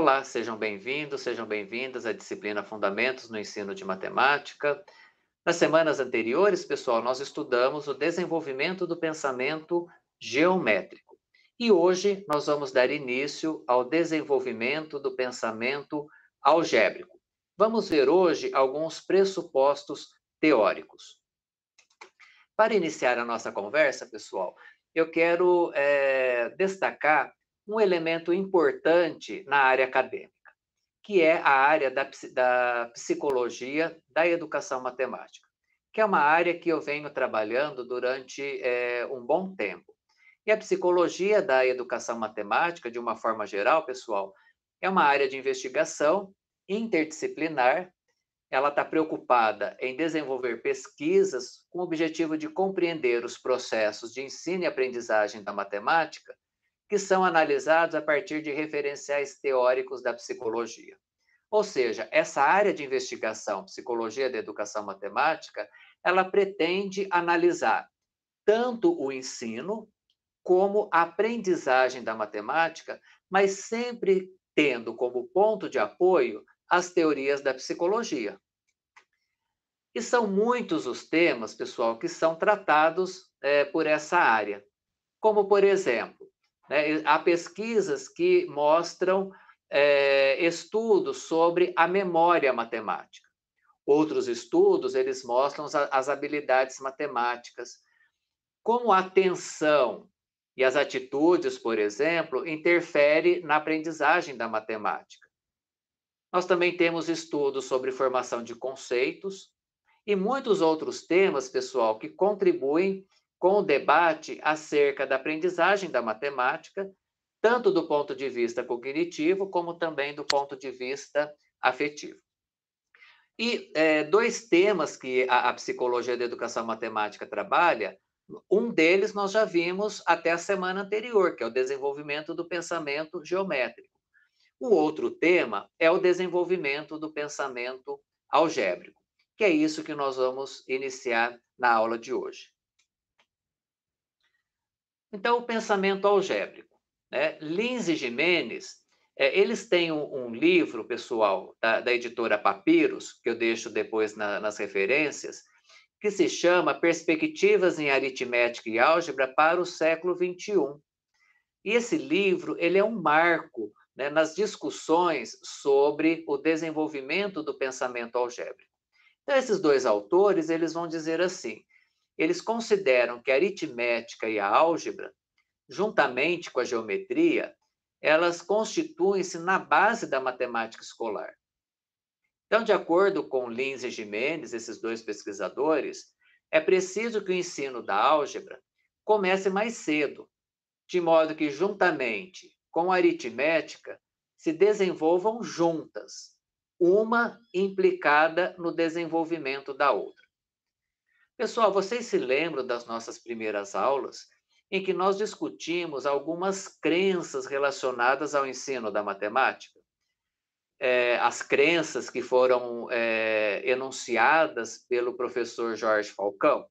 Olá, sejam bem-vindos, sejam bem-vindas à disciplina Fundamentos no Ensino de Matemática. Nas semanas anteriores, pessoal, nós estudamos o desenvolvimento do pensamento geométrico. E hoje nós vamos dar início ao desenvolvimento do pensamento algébrico. Vamos ver hoje alguns pressupostos teóricos. Para iniciar a nossa conversa, pessoal, eu quero é, destacar um elemento importante na área acadêmica, que é a área da, da psicologia da educação matemática, que é uma área que eu venho trabalhando durante é, um bom tempo. E a psicologia da educação matemática, de uma forma geral, pessoal, é uma área de investigação interdisciplinar. Ela está preocupada em desenvolver pesquisas com o objetivo de compreender os processos de ensino e aprendizagem da matemática que são analisados a partir de referenciais teóricos da psicologia. Ou seja, essa área de investigação, psicologia da educação matemática, ela pretende analisar tanto o ensino como a aprendizagem da matemática, mas sempre tendo como ponto de apoio as teorias da psicologia. E são muitos os temas, pessoal, que são tratados é, por essa área. Como, por exemplo, né? Há pesquisas que mostram é, estudos sobre a memória matemática. Outros estudos, eles mostram as, as habilidades matemáticas, como a atenção e as atitudes, por exemplo, interfere na aprendizagem da matemática. Nós também temos estudos sobre formação de conceitos e muitos outros temas, pessoal, que contribuem com o debate acerca da aprendizagem da matemática, tanto do ponto de vista cognitivo, como também do ponto de vista afetivo. E é, dois temas que a, a psicologia da educação matemática trabalha, um deles nós já vimos até a semana anterior, que é o desenvolvimento do pensamento geométrico. O outro tema é o desenvolvimento do pensamento algébrico, que é isso que nós vamos iniciar na aula de hoje. Então, o pensamento algébrico. Né? Lins e Jimenez, é, eles têm um, um livro, pessoal, da, da, editora Papiros, que eu deixo depois na, nas referências, que se chama Perspectivas em Aritmética e Álgebra para o Século XXI. E esse livro ele é um marco né, nas discussões sobre o desenvolvimento do pensamento algébrico. Então, esses dois autores eles vão dizer assim eles consideram que a aritmética e a álgebra, juntamente com a geometria, elas constituem-se na base da matemática escolar. Então, de acordo com Lins e Jimenez, esses dois pesquisadores, é preciso que o ensino da álgebra comece mais cedo, de modo que, juntamente com a aritmética, se desenvolvam juntas, uma implicada no desenvolvimento da outra. Pessoal, vocês se lembram das nossas primeiras aulas em que nós discutimos algumas crenças relacionadas ao ensino da matemática? É, as crenças que foram é, enunciadas pelo professor Jorge Falcão.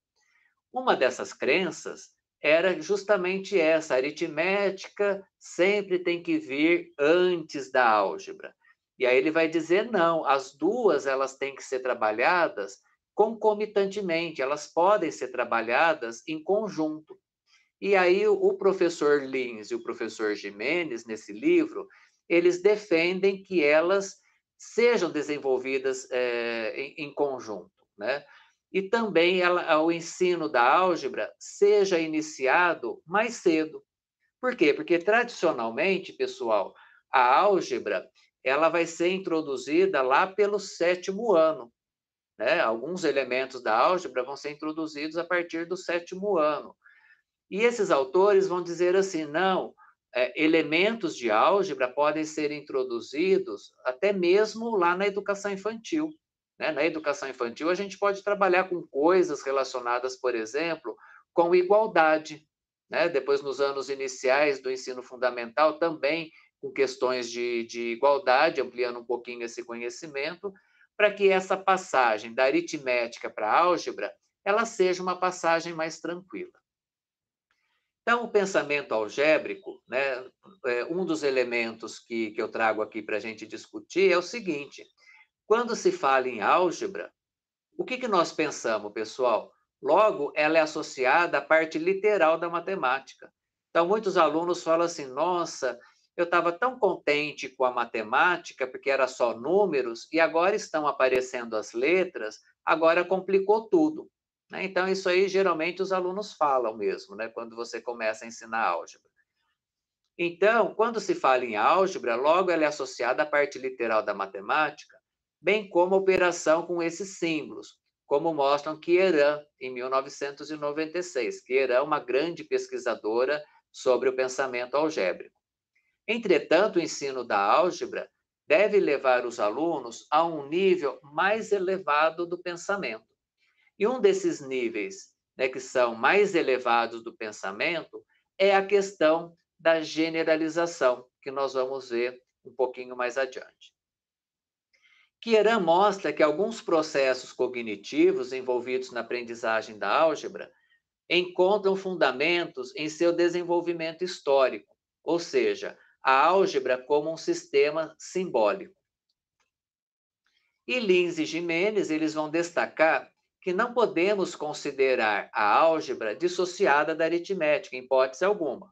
Uma dessas crenças era justamente essa: a aritmética sempre tem que vir antes da álgebra. E aí ele vai dizer não, as duas elas têm que ser trabalhadas concomitantemente, elas podem ser trabalhadas em conjunto. E aí o professor Lins e o professor Jimenez, nesse livro, eles defendem que elas sejam desenvolvidas é, em, em, conjunto, né? E também ela, o ensino da álgebra seja iniciado mais cedo. Por quê? Porque tradicionalmente, pessoal, a álgebra ela vai ser introduzida lá pelo sétimo ano. Né? Alguns elementos da álgebra vão ser introduzidos a partir do sétimo ano. E esses autores vão dizer assim: não, é, elementos de álgebra podem ser introduzidos até mesmo lá na educação infantil. Né? Na educação infantil, a gente pode trabalhar com coisas relacionadas, por exemplo, com igualdade. Né? Depois, nos anos iniciais do ensino fundamental, também com questões de, de igualdade, ampliando um pouquinho esse conhecimento para que essa passagem da aritmética para a álgebra ela seja uma passagem mais tranquila. Então, o pensamento algébrico, né, é, um dos elementos que, que eu trago aqui para a gente discutir é o seguinte: quando se fala em álgebra, o que, que nós pensamos, pessoal? Logo, ela é associada à parte literal da matemática. Então, muitos alunos falam assim: nossa, eu estava tão contente com a matemática, porque era só números, e agora estão aparecendo as letras, agora complicou tudo. Né? Então, isso aí geralmente os alunos falam mesmo, né? quando você começa a ensinar álgebra. Então, quando se fala em álgebra, logo ela é associada à parte literal da matemática, bem como a operação com esses símbolos, como mostram Quieran, em 1996. Quieran é uma grande pesquisadora sobre o pensamento algébrico. Entretanto, o ensino da álgebra deve levar os alunos a um nível mais elevado do pensamento. E um desses níveis né, que são mais elevados do pensamento é a questão da generalização, que nós vamos ver um pouquinho mais adiante. Kieran mostra que alguns processos cognitivos envolvidos na aprendizagem da álgebra encontram fundamentos em seu desenvolvimento histórico, ou seja, a álgebra como um sistema simbólico. E Lins e Jimenez, eles vão destacar que não podemos considerar a álgebra dissociada da aritmética, em hipótese alguma,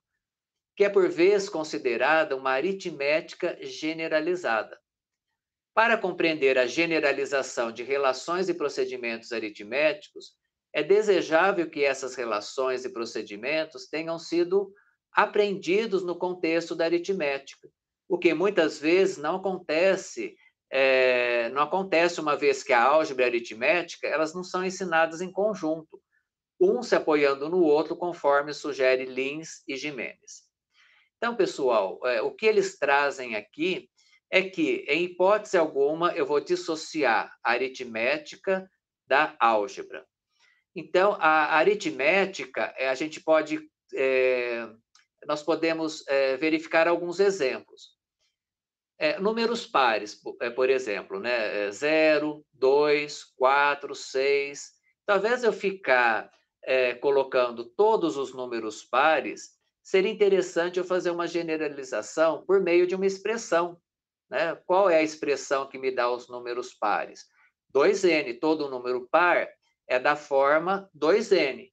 que é por vezes considerada uma aritmética generalizada. Para compreender a generalização de relações e procedimentos aritméticos, é desejável que essas relações e procedimentos tenham sido aprendidos no contexto da aritmética, o que muitas vezes não acontece, é, não acontece uma vez que a álgebra e a aritmética elas não são ensinadas em conjunto, um se apoiando no outro, conforme sugere Lins e Jimenez. Então, pessoal, é, o que eles trazem aqui é que, em hipótese alguma, eu vou dissociar a aritmética da álgebra. Então, a aritmética, é, a gente pode é, nós podemos é, verificar alguns exemplos. É, números pares, eh, por exemplo, né? 0, 2, 4, 6. Talvez eu ficar é, colocando todos os números pares, seria interessante eu fazer uma generalização por meio de uma expressão. Né? Qual é a expressão que me dá os números pares? 2n, todo número par, é da forma 2n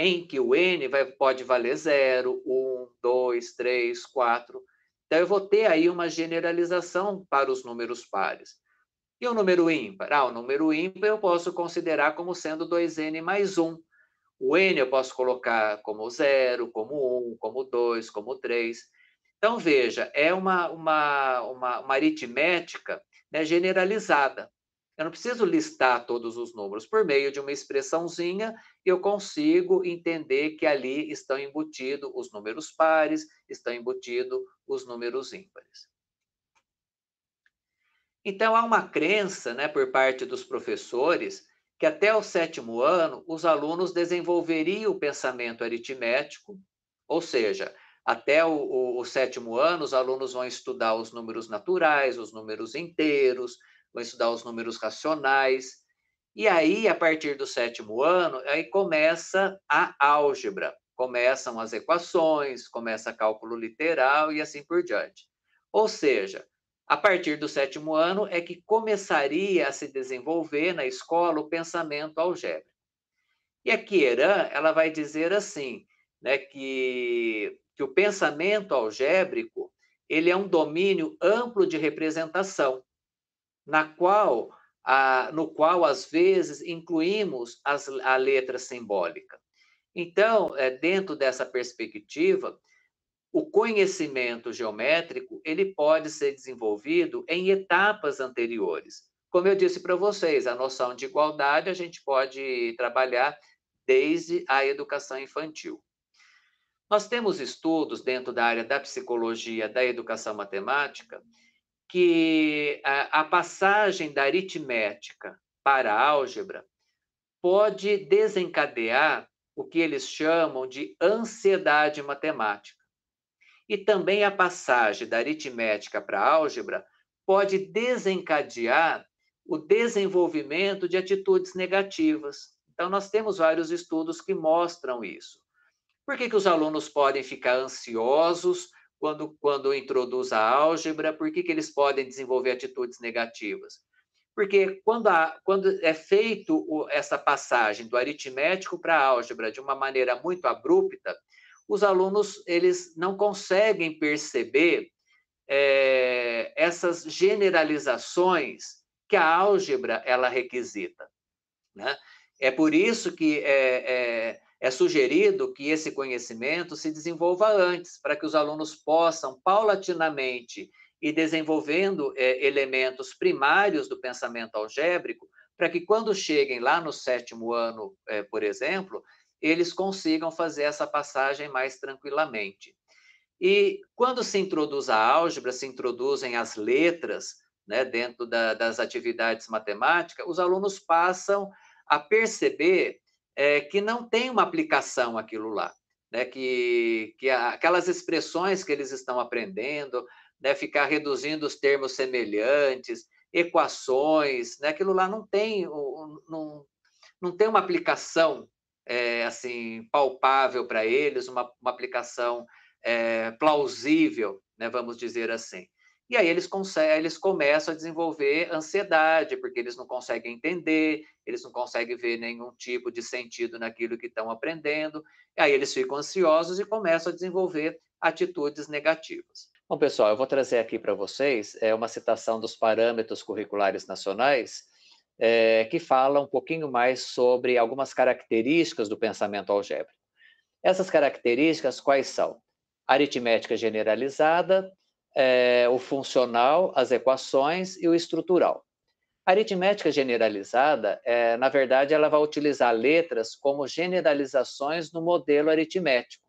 em que o N vai, pode valer 0, 1, 2, 3, 4. Então, eu vou ter aí uma generalização para os números pares. E o número ímpar? Ah, o número ímpar eu posso considerar como sendo 2n mais 1. O n eu posso colocar como 0, como 1, como 2, como 3. Então, veja, é uma, uma, uma, uma aritmética né, generalizada. Eu não preciso listar todos os números. Por meio de uma expressãozinha, eu consigo entender que ali estão embutidos os números pares, estão embutidos os números ímpares. Então, há uma crença né, por parte dos professores que até o sétimo ano os alunos desenvolveriam o pensamento aritmético, ou seja, até o, o, o sétimo ano os alunos vão estudar os números naturais, os números inteiros, vão estudar os números racionais. E aí, a partir do sétimo ano, aí começa a álgebra, começam as equações, começa cálculo literal e assim por diante. Ou seja, a partir do sétimo ano é que começaria a se desenvolver na escola o pensamento algébrico. E aqui Heran, ela vai dizer assim, né, que, que o pensamento algébrico, ele é um domínio amplo de representação, na qual, a, no qual, às vezes, incluímos as, a letra simbólica. Então, é, dentro dessa perspectiva, o conhecimento geométrico ele pode ser desenvolvido em etapas anteriores. Como eu disse para vocês, a noção de igualdade a gente pode trabalhar desde a educação infantil. Nós temos estudos dentro da área da psicologia da educação matemática que a, a passagem da aritmética para a álgebra pode desencadear o que eles chamam de ansiedade matemática. E também a passagem da aritmética para a álgebra pode desencadear o desenvolvimento de atitudes negativas. Então, nós temos vários estudos que mostram isso. Por que, que os alunos podem ficar ansiosos quando, quando introduz a álgebra, por que, que eles podem desenvolver atitudes negativas? Porque quando, a, quando é feito o, essa passagem do aritmético para a álgebra de uma maneira muito abrupta, os alunos eles não conseguem perceber é, essas generalizações que a álgebra ela requisita. Né? É por isso que é, é, é sugerido que esse conhecimento se desenvolva antes, para que os alunos possam paulatinamente e desenvolvendo é, elementos primários do pensamento algébrico, para que quando cheguem lá no sétimo ano, é, por exemplo, eles consigam fazer essa passagem mais tranquilamente. E quando se introduz a álgebra, se introduzem as letras né, dentro da, das atividades matemáticas, os alunos passam a perceber é, que não tem uma aplicação aquilo lá, né? que, que aquelas expressões que eles estão aprendendo, né? ficar reduzindo os termos semelhantes, equações, né? aquilo lá não tem, não, não tem uma aplicação é, assim palpável para eles, uma, uma aplicação é, plausível, né? vamos dizer assim. E aí eles, eles começam a desenvolver ansiedade, porque eles não conseguem entender, eles não conseguem ver nenhum tipo de sentido naquilo que estão aprendendo. E aí eles ficam ansiosos e começam a desenvolver atitudes negativas. Bom, pessoal, eu vou trazer aqui para vocês é, uma citação dos parâmetros curriculares nacionais, é, que fala um pouquinho mais sobre algumas características do pensamento algébrico. Essas características quais são? Aritmética generalizada, é, o funcional, as equações e o estrutural. A aritmética generalizada, é, na verdade, ela vai utilizar letras como generalizações no modelo aritmético.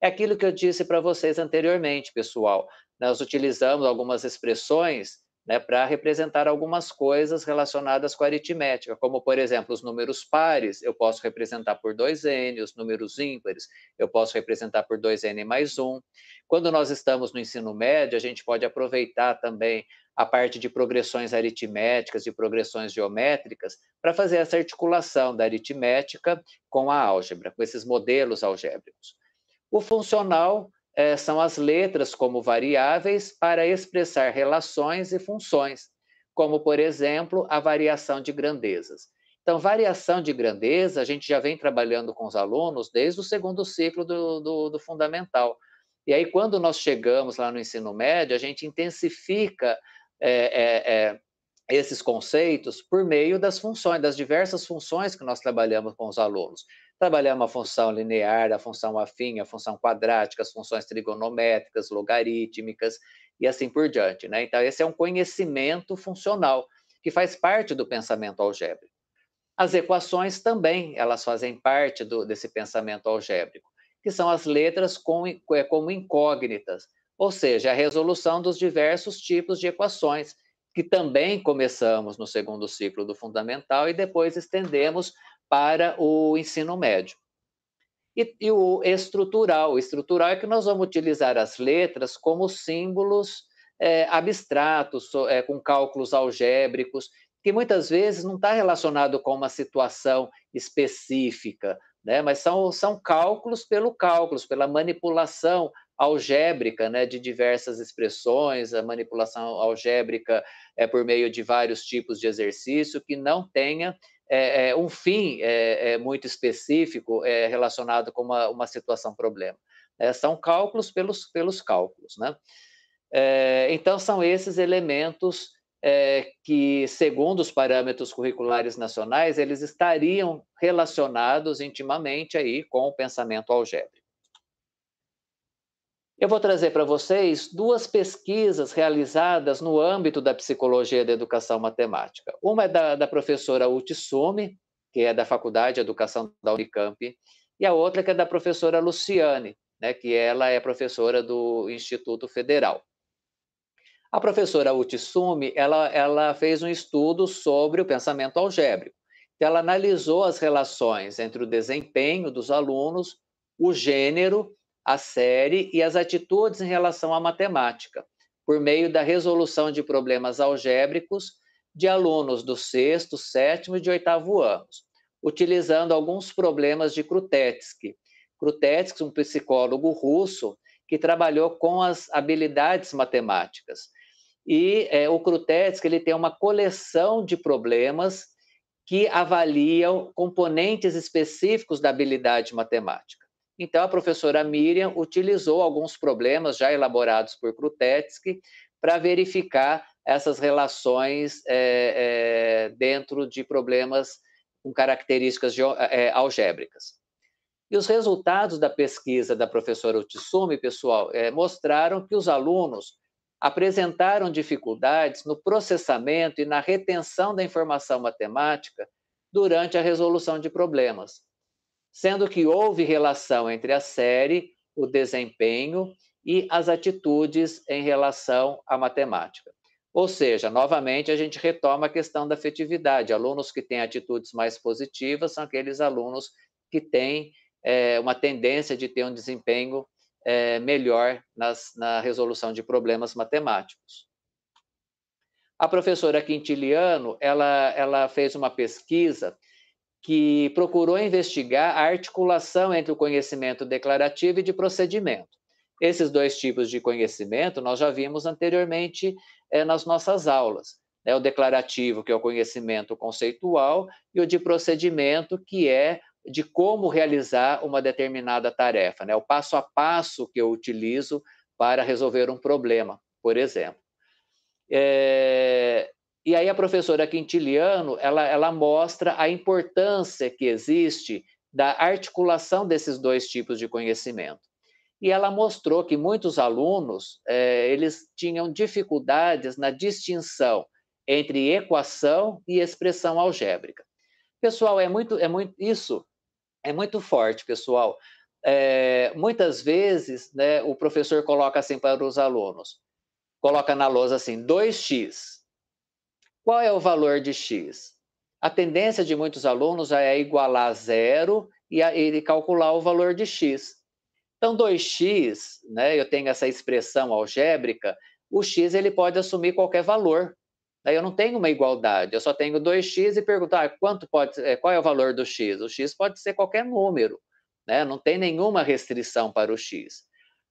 É aquilo que eu disse para vocês anteriormente, pessoal. Nós utilizamos algumas expressões né, para representar algumas coisas relacionadas com a aritmética, como, por exemplo, os números pares, eu posso representar por 2n, os números ímpares, eu posso representar por 2n mais 1. Quando nós estamos no ensino médio, a gente pode aproveitar também a parte de progressões aritméticas e progressões geométricas para fazer essa articulação da aritmética com a álgebra, com esses modelos algébricos. O funcional é, são as letras como variáveis para expressar relações e funções, como, por exemplo, a variação de grandezas. Então, variação de grandeza, a gente já vem trabalhando com os alunos desde o segundo ciclo do, do, do fundamental. E aí, quando nós chegamos lá no ensino médio, a gente intensifica é, é, é esses conceitos por meio das funções, das diversas funções que nós trabalhamos com os alunos trabalhar uma função linear, a função afim, a função quadrática, as funções trigonométricas, logarítmicas e assim por diante. Né? Então, esse é um conhecimento funcional que faz parte do pensamento algébrico. As equações também elas fazem parte do, desse pensamento algébrico, que são as letras com, é, como incógnitas, ou seja, a resolução dos diversos tipos de equações, que também começamos no segundo ciclo do fundamental e depois estendemos para o ensino médio. E, e o estrutural. O estrutural é que nós vamos utilizar as letras como símbolos é, abstratos, é, com cálculos algébricos, que muitas vezes não está relacionado com uma situação específica, né? mas são, são cálculos pelo cálculos, pela manipulação algébrica né? de diversas expressões, a manipulação algébrica é por meio de vários tipos de exercício que não tenha é, é, um fim é, é muito específico relacionado com uma, uma situação problema. Né? são cálculos pelos, pelos cálculos. Né? então, são esses elementos que, segundo os parâmetros curriculares nacionais, eles estariam relacionados intimamente aí com o pensamento algébrico. Eu vou trazer para vocês duas pesquisas realizadas no âmbito da psicologia da educação matemática. Uma é da, da professora Utsumi, que é da Faculdade de Educação da Unicamp, e a outra que é da professora Luciane, né, que ela é professora do Instituto Federal. A professora Utsumi, ela, ela fez um estudo sobre o pensamento algébrico. Então, ela analisou as relações entre o desempenho dos alunos, o gênero a série e as atitudes em relação à matemática, por meio da resolução de problemas algébricos de alunos do sexto, sétimo e de oitavo anos, utilizando alguns problemas de Krutetsky. Krutetsky, um psicólogo russo que trabalhou com as habilidades matemáticas. E é, o Krutetsky ele tem uma coleção de problemas que avaliam componentes específicos da habilidade matemática. Então, a professora Miriam utilizou alguns problemas já elaborados por Krutetsky para verificar essas relações é, é, dentro de problemas com características de, é, algébricas. E os resultados da pesquisa da professora Utsumi, pessoal, mostraram que os alunos apresentaram dificuldades no processamento e na retenção da informação matemática durante a resolução de problemas sendo que houve relação entre a série, o desempenho e as atitudes em relação à matemática. Ou seja, novamente a gente retoma a questão da afetividade. Alunos que têm atitudes mais positivas são aqueles alunos que têm é, uma tendência de ter um desempenho é, melhor nas, na resolução de problemas matemáticos. A professora Quintiliano ela, ela fez uma pesquisa que procurou investigar a articulação entre o conhecimento declarativo e de procedimento. Esses dois tipos de conhecimento nós já vimos anteriormente é, nas nossas aulas. É O declarativo, que é o conhecimento conceitual, e o de procedimento, que é de como realizar uma determinada tarefa, né? o passo a passo que eu utilizo para resolver um problema, por exemplo. É, e aí a professora Quintiliano, ela, ela mostra a importância que existe da articulação desses dois tipos de conhecimento. E ela mostrou que muitos alunos, é, eles tinham dificuldades na distinção entre equação e expressão algébrica. Pessoal, é muito, é muito isso é muito forte, pessoal. É, muitas vezes, né, o professor coloca assim para os alunos, coloca na lousa assim, 2x. Qual é o valor de x? A tendência de muitos alunos é igualar a zero e, ele calcular o valor de x. Então, 2x, né, eu tenho essa expressão algébrica, o x ele pode assumir qualquer valor. Né? Eu não tenho uma igualdade, eu só tenho 2x e perguntar ah, quanto pode, qual é o valor do x? O x pode ser qualquer número, né? não tem nenhuma restrição para o x.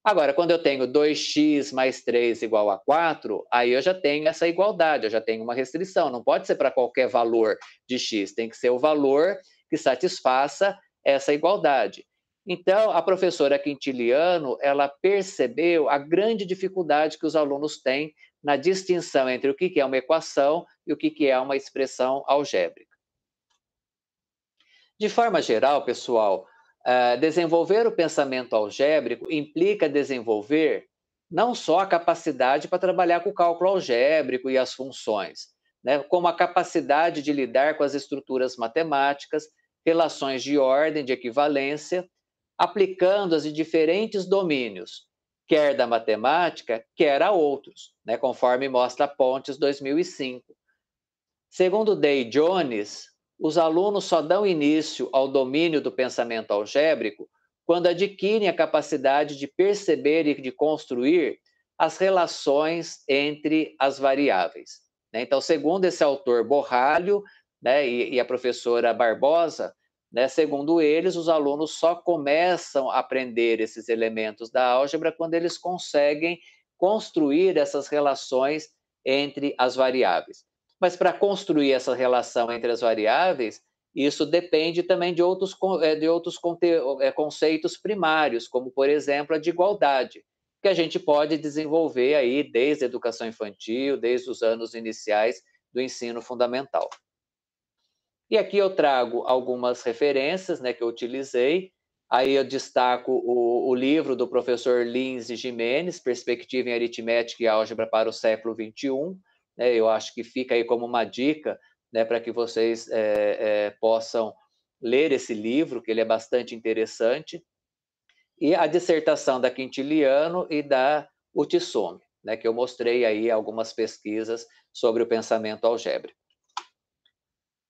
Agora, quando eu tenho 2x mais 3 igual a 4, aí eu já tenho essa igualdade, eu já tenho uma restrição. Não pode ser para qualquer valor de x, tem que ser o valor que satisfaça essa igualdade. Então, a professora Quintiliano, ela percebeu a grande dificuldade que os alunos têm na distinção entre o que é uma equação e o que é uma expressão algébrica. De forma geral, pessoal, ah, desenvolver o pensamento algébrico implica desenvolver não só a capacidade para trabalhar com o cálculo algébrico e as funções, né, como a capacidade de lidar com as estruturas matemáticas, relações de ordem, de equivalência, aplicando-as em diferentes domínios, quer da matemática, quer a outros, né, conforme mostra Pontes 2005. Segundo Day Jones, os alunos só dão início ao domínio do pensamento algébrico quando adquirem a capacidade de perceber e de construir as relações entre as variáveis. Né? Então, segundo esse autor Borralho né, e, e, a professora Barbosa, né, segundo eles, os alunos só começam a aprender esses elementos da álgebra quando eles conseguem construir essas relações entre as variáveis. Mas para construir essa relação entre as variáveis, isso depende também de outros, eh, de outros eh, conceitos primários, como, por exemplo, a de igualdade, que a gente pode desenvolver aí desde a educação infantil, desde os anos iniciais do ensino fundamental. E aqui eu trago algumas referências né, que eu utilizei. Aí eu destaco o, o livro do professor Lins Jimenez, Perspectiva em Aritmética e Álgebra para o Século XXI, né? Eu acho que fica aí como uma dica né, para que vocês é, é, possam ler esse livro, que ele é bastante interessante, e a dissertação da Quintiliano e da Utissome, né, que eu mostrei aí algumas pesquisas sobre o pensamento algébrico.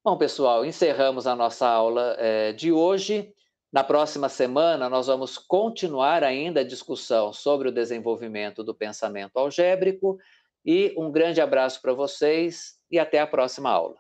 Bom, pessoal, encerramos a nossa aula é, de hoje. Na próxima semana, nós vamos continuar ainda a discussão sobre o desenvolvimento do pensamento algébrico. E um grande abraço para vocês e até a próxima aula.